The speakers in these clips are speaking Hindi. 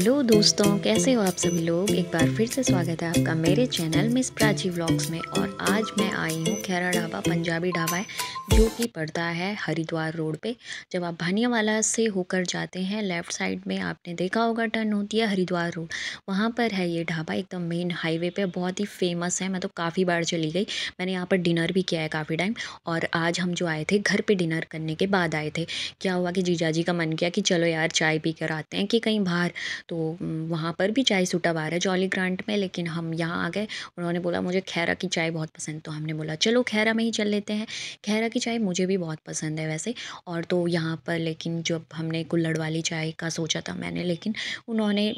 हेलो दोस्तों कैसे हो आप सभी लोग एक बार फिर से स्वागत है आपका मेरे चैनल मिस प्राची व्लॉग्स में और आज मैं आई हूँ खैरा ढाबा पंजाबी ढाबा है जो कि पड़ता है हरिद्वार रोड पे जब आप भानियावाला से होकर जाते हैं लेफ़्ट साइड में आपने देखा होगा टर्न होती है हरिद्वार रोड वहाँ पर है ये ढाबा एकदम मेन हाईवे पर बहुत ही फेमस है मैं तो काफ़ी बार चली गई मैंने यहाँ पर डिनर भी किया है काफ़ी टाइम और आज हम जो आए थे घर पर डिनर करने के बाद आए थे क्या हुआ कि जीजा का मन किया कि चलो यार चाय पी कर आते हैं कि कहीं बाहर तो वहाँ पर भी चाय सूटावार है जॉली ग्रांट में लेकिन हम यहाँ आ गए उन्होंने बोला मुझे खैरा की चाय बहुत पसंद तो हमने बोला चलो खैरा में ही चल लेते हैं खैरा की चाय मुझे भी बहुत पसंद है वैसे और तो यहाँ पर लेकिन जब हमने कुल्लड़ वाली चाय का सोचा था मैंने लेकिन उन्होंने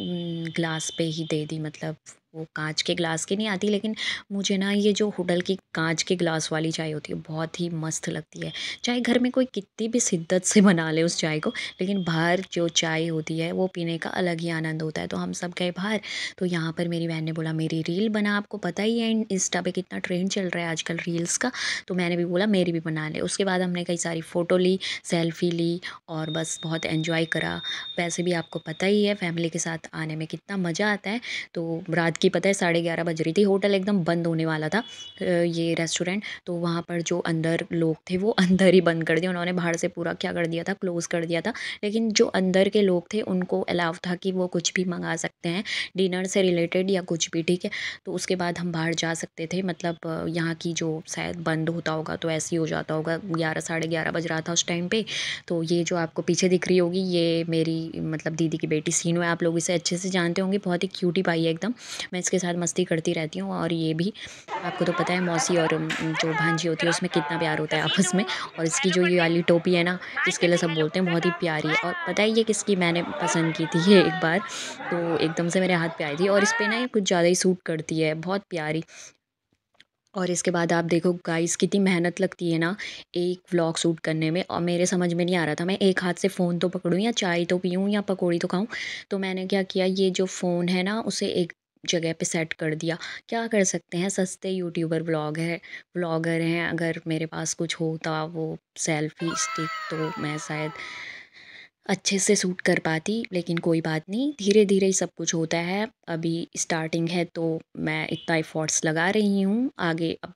ग्लास पे ही दे दी मतलब वो कांच के ग्लास की नहीं आती लेकिन मुझे ना ये जो होटल की कांच के ग्लास वाली चाय होती है बहुत ही मस्त लगती है चाहे घर में कोई कितनी भी शिद्दत से बना ले उस चाय को लेकिन बाहर जो चाय होती है वो पीने का अलग ही आनंद होता है तो हम सब गए बाहर तो यहाँ पर मेरी बहन ने बोला मेरी रील बना आपको पता ही है इंस्टा पे कितना ट्रेंड चल रहा है आजकल रील्स का तो मैंने भी बोला मेरी भी बना ले उसके बाद हमने कई सारी फ़ोटो ली सेल्फ़ी ली और बस बहुत एन्जॉय करा वैसे भी आपको पता ही है फैमिली के साथ आने में कितना मज़ा आता है तो रात कि पता है साढ़े ग्यारह बज रही थी होटल एकदम बंद होने वाला था ये रेस्टोरेंट तो वहाँ पर जो अंदर लोग थे वो अंदर ही बंद कर दिया उन्होंने बाहर से पूरा क्या कर दिया था क्लोज़ कर दिया था लेकिन जो अंदर के लोग थे उनको अलाव था कि वो कुछ भी मंगा सकते हैं डिनर से रिलेटेड या कुछ भी ठीक है तो उसके बाद हम बाहर जा सकते थे मतलब यहाँ की जो शायद बंद होता होगा तो ऐसे ही हो जाता होगा ग्यारह साढ़े ग्यारह बज रहा था उस टाइम पे तो ये जो आपको पीछे दिख रही होगी ये मेरी मतलब दीदी की बेटी सीनू है आप लोग इसे अच्छे से जानते होंगे बहुत ही क्यूटी पाई है एकदम मैं इसके साथ मस्ती करती रहती हूँ और ये भी आपको तो पता है मौसी और जो भांजी होती है उसमें कितना प्यार होता है आपस में और इसकी जो ये वाली टोपी है ना इसके लिए सब बोलते हैं बहुत ही प्यारी है और पता है ये किसकी मैंने पसंद की थी ये एक बार तो एकदम से मेरे हाथ पे आई थी और इस पर ना ये कुछ ज़्यादा ही सूट करती है बहुत प्यारी और इसके बाद आप देखो गाइस कितनी मेहनत लगती है ना एक व्लॉग शूट करने में और मेरे समझ में नहीं आ रहा था मैं एक हाथ से फ़ोन तो पकड़ूँ या चाय तो पीऊँ या पकौड़ी तो खाऊं तो मैंने क्या किया ये जो फ़ोन है ना उसे एक जगह पे सेट कर दिया क्या कर सकते हैं सस्ते यूट्यूबर ब्लॉग है ब्लॉगर हैं अगर मेरे पास कुछ होता वो सेल्फी स्टिक तो मैं शायद अच्छे से सूट कर पाती लेकिन कोई बात नहीं धीरे धीरे ही सब कुछ होता है अभी स्टार्टिंग है तो मैं इतना एफर्ट्स लगा रही हूँ आगे अब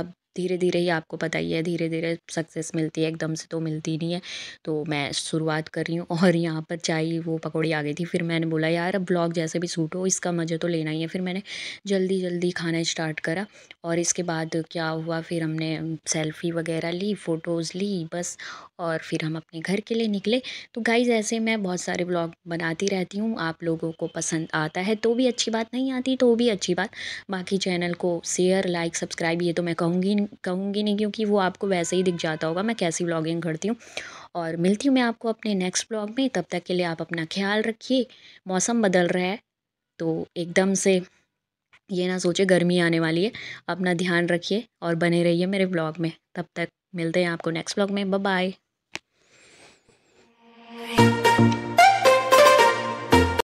अब धीरे धीरे ही आपको पता ही है धीरे धीरे सक्सेस मिलती है एकदम से तो मिलती नहीं है तो मैं शुरुआत कर रही हूँ और यहाँ पर चाय वो पकौड़ी आ गई थी फिर मैंने बोला यार अब ब्लॉग जैसे भी सूट हो इसका मज़े तो लेना ही है फिर मैंने जल्दी जल्दी खाना स्टार्ट करा और इसके बाद क्या हुआ फिर हमने सेल्फ़ी वगैरह ली फ़ोटोज़ ली बस और फिर हम अपने घर के लिए निकले तो गाइज ऐसे मैं बहुत सारे ब्लॉग बनाती रहती हूँ आप लोगों को पसंद आता है तो भी अच्छी बात नहीं आती तो भी अच्छी बात बाकी चैनल को शेयर लाइक सब्सक्राइब ये तो मैं कहूँगी कहूँगी नहीं क्योंकि वो आपको वैसे ही दिख जाता होगा मैं कैसी ब्लॉगिंग करती हूँ और मिलती हूँ मैं आपको अपने नेक्स्ट ब्लॉग में तब तक के लिए आप अपना ख्याल रखिए मौसम बदल रहा है तो एकदम से ये ना सोचे गर्मी आने वाली है अपना ध्यान रखिए और बने रहिए मेरे ब्लॉग में तब तक मिलते हैं आपको नेक्स्ट ब्लॉग में बाय